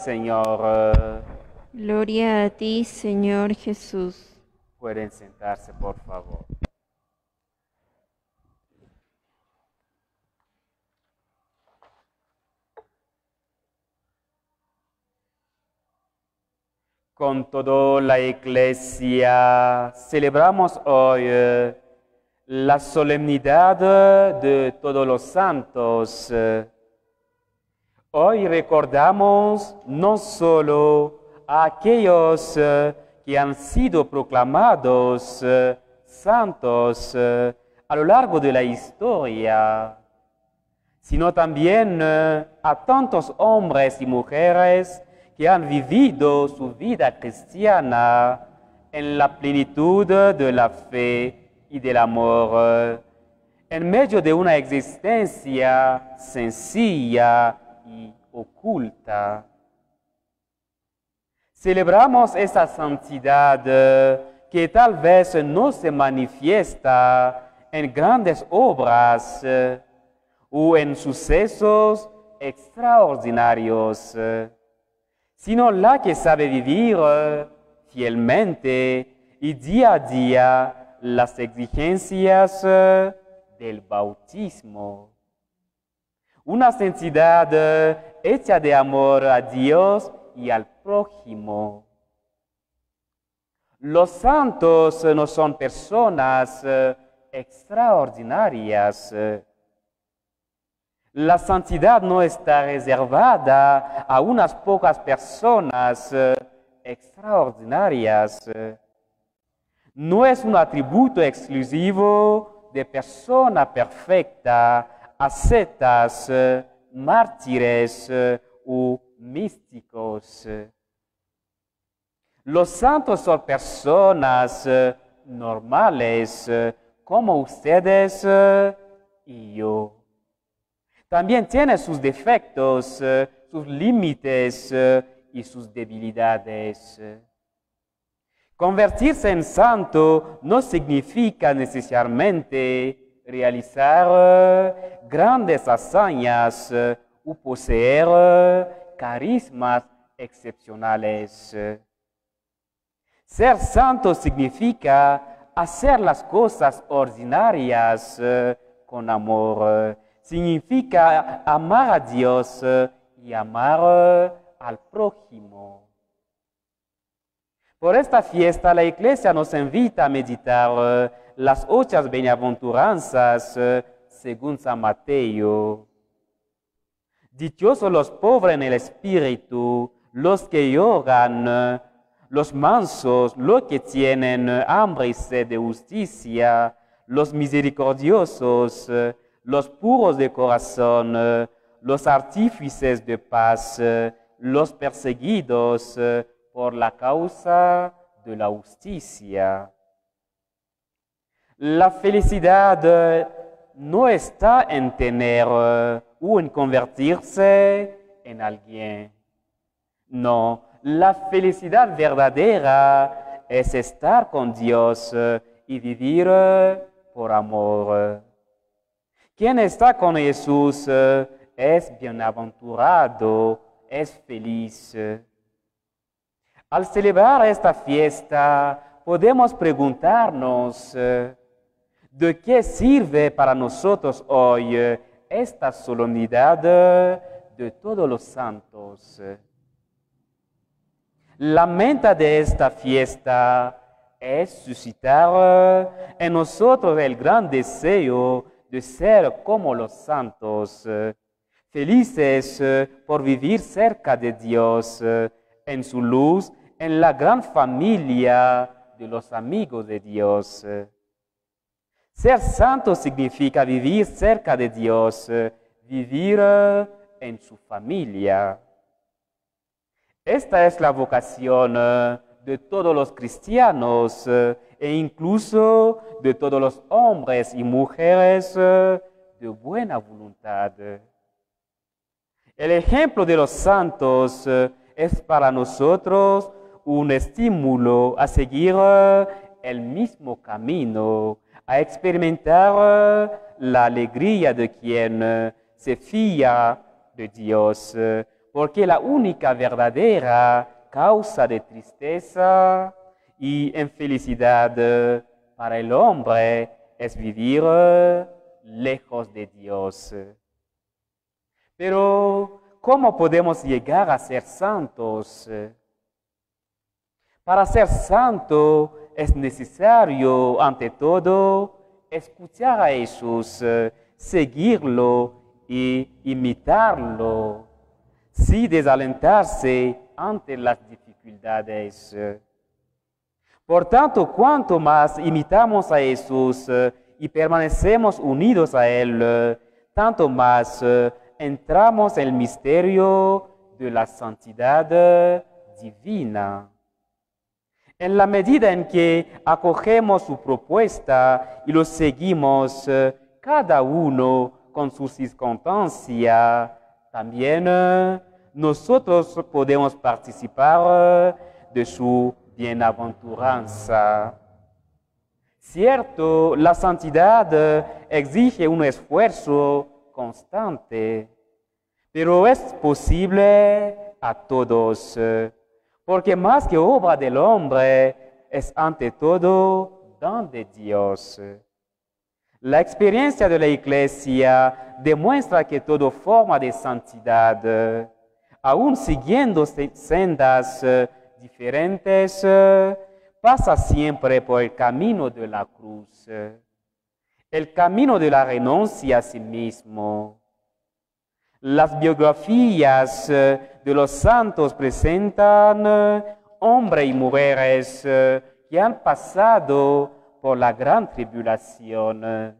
Señor. Eh, Gloria a ti, Señor Jesús. Pueden sentarse, por favor. Con toda la iglesia celebramos hoy eh, la solemnidad de todos los santos. Eh, Hoy recordamos no solo a aquellos eh, que han sido proclamados eh, santos eh, a lo largo de la historia, sino también a tantos hombres y mujeres que han vivido su vida cristiana en la plenitud de la fe y del amor, en medio de una existencia sencilla, oculta. Celebramos esa santidad eh, que tal vez no se manifiesta en grandes obras eh, o en sucesos extraordinarios, eh, sino la que sabe vivir fielmente y día a día las exigencias del bautismo una santidad eh, hecha de amor a Dios y al prójimo. Los santos no son personas eh, extraordinarias. La santidad no está reservada a unas pocas personas eh, extraordinarias. No es un atributo exclusivo de persona perfecta ascetas, eh, mártires eh, u místicos. Los santos son personas eh, normales como ustedes y yo. También tienen sus defectos, sus límites y sus debilidades. Convertirse en santo no significa necesariamente realizar eh, grandes hazañas o eh, poseer eh, carismas excepcionales. Ser santo significa hacer las cosas ordinarias con amor. Significa amar a Dios y amar al prójimo. Por esta fiesta la iglesia nos invita a meditar las ochas bienaventuranzas eh, según San Mateo. Dichosos los pobres en el espíritu, los que lloran, eh, los mansos, los que tienen eh, hambre y sed de justicia, los misericordiosos, los puros de corazón, los artífices de paz, los perseguidos por la causa de la justicia. La felicidad eh, no está en tener eh, o en convertirse en alguien. No, la felicidad verdadera es estar con Dios eh, y vivir por amor. Quien está con Jesús es bienaventurado, es feliz. Al celebrar esta fiesta, podemos preguntarnos, ¿De qué sirve para nosotros hoy eh, esta solemnidad eh, de todos los santos? Eh? La meta de esta fiesta es suscitar en nosotros el gran deseo de ser como los santos, felices por vivir cerca de Dios, en su luz, en la gran familia de los amigos de Dios. Ser santo significa vivir cerca de Dios, vivir eh, en su familia. Esta es la vocación eh, de todos los cristianos eh, e incluso de todos los hombres y mujeres de buena voluntad. El ejemplo de los santos es para nosotros un estímulo a seguir el mismo camino a experimentar euh, la alegría de quien se fía de Dios, porque la única verdadera causa de tristeza y infelicidad para el hombre es vivir euh, lejos de Dios. Pero, ¿cómo podemos llegar a ser santos? Para ser santo es necesario, ante todo, escuchar a Jesús, eh, seguirlo y imitarlo, sin desalentarse ante las dificultades. Por tanto, cuanto más imitamos a Jesús eh, y permanecemos unidos a Él, eh, tanto más entramos en el misterio de la santidad divina. En la medida en que acogemos su propuesta y lo seguimos, eh, cada uno con su circunstancia, también eh, nosotros podemos participar eh, de su bienaventuranza. Cierto, la santidad exige un esfuerzo constante, pero es posible a todos porque más que obra del hombre, es ante todo don de Dios. La experiencia de la iglesia demuestra que toda forma de santidad, aun siguiendo sendas eh, diferentes, eh, pasa siempre por el camino de la cruz, eh, el camino de la renuncia a sí mismo. Las biografías de los santos presentan eh, hombres y mujeres que eh, han pasado por la gran tribulación.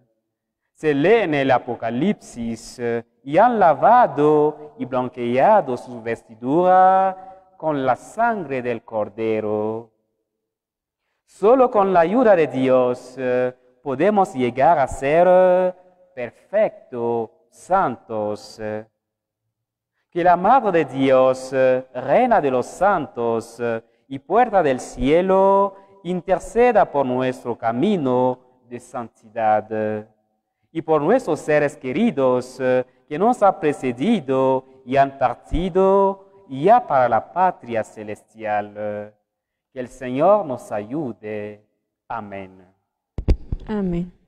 Se lee en el Apocalipsis eh, y han lavado y blanqueado su vestidura con la sangre del Cordero. Solo con la ayuda de Dios podemos llegar a ser perfectos, santos que la Madre de Dios, eh, Reina de los Santos eh, y Puerta del Cielo, interceda por nuestro camino de santidad eh, y por nuestros seres queridos que nos han precedido y han partido ya para la patria celestial. Que el Señor nos ayude. Amén. Amén.